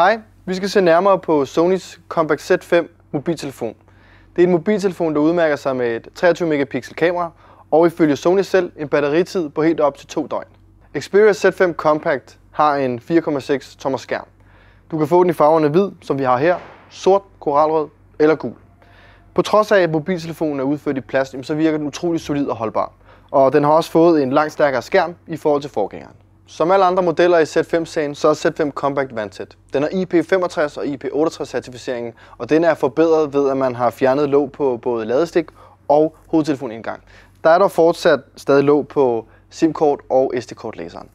Hej, vi skal se nærmere på Sonys Compact Z5 mobiltelefon. Det er en mobiltelefon, der udmærker sig med et 23 megapixel kamera og ifølge Sony selv en batteritid på helt op til to døgn. Xperia Z5 Compact har en 4,6 tommer skærm. Du kan få den i farverne hvid, som vi har her, sort, koralrød eller gul. På trods af, at mobiltelefonen er udført i plast, så virker den utrolig solid og holdbar. Og den har også fået en langt stærkere skærm i forhold til forgængeren. Som alle andre modeller i Z5-serien, så er Z5 Compact vandtæt. Den er IP65 og IP68-certificeringen, og den er forbedret ved, at man har fjernet låg på både ladestik og hovedtelefonindgang. Der er dog fortsat stadig låg på SIM-kort og SD-kortlæseren.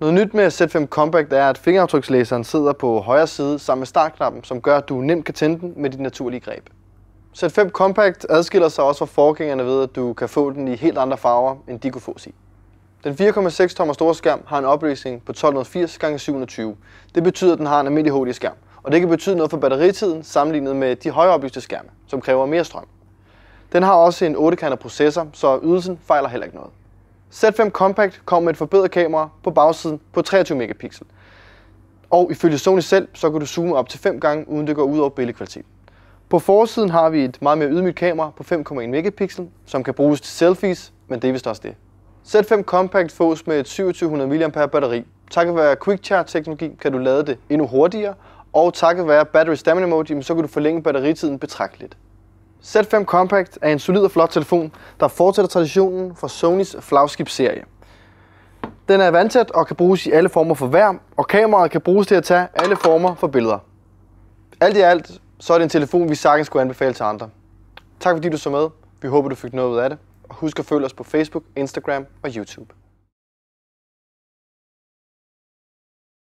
Noget nyt med Z5 Compact er, at fingeraftrykslæseren sidder på højre side sammen med startknappen, som gør, at du nemt kan tænde den med dit naturlige greb. Z5 Compact adskiller sig også fra forgængerne ved, at du kan få den i helt andre farver, end de kunne fås i. Den 4,6 tommer store skærm har en opløsning på 1280 x 720. Det betyder, at den har en almindelig HD-skærm, og det kan betyde noget for batteritiden sammenlignet med de højere oplyste skærme, som kræver mere strøm. Den har også en 8-kerner processor, så ydelsen fejler heller ikke noget. Z5 Compact kommer med et forbedret kamera på bagsiden på 23 megapixel. Og ifølge Sony selv, så kan du zoome op til 5 gange, uden det går ud over billedkvaliteten. På forsiden har vi et meget mere ydmygt kamera på 5,1 megapixel, som kan bruges til selfies, men det er vist også det. Z5 Compact fås med et 2700 mAh batteri. Takket være Quick Charge teknologi kan du lade det endnu hurtigere, og takket være Battery Stamina Mode, så kan du forlænge batteritiden betragteligt. Z5 Compact er en solid og flot telefon, der fortsætter traditionen fra Sonys flagskibsserie. Den er vandtæt og kan bruges i alle former for vejr, og kameraet kan bruges til at tage alle former for billeder. Alt i alt, så er det en telefon, vi sagtens skulle anbefale til andre. Tak fordi du så med. Vi håber, du fik noget ud af det. Husk at følge os på Facebook, Instagram og YouTube.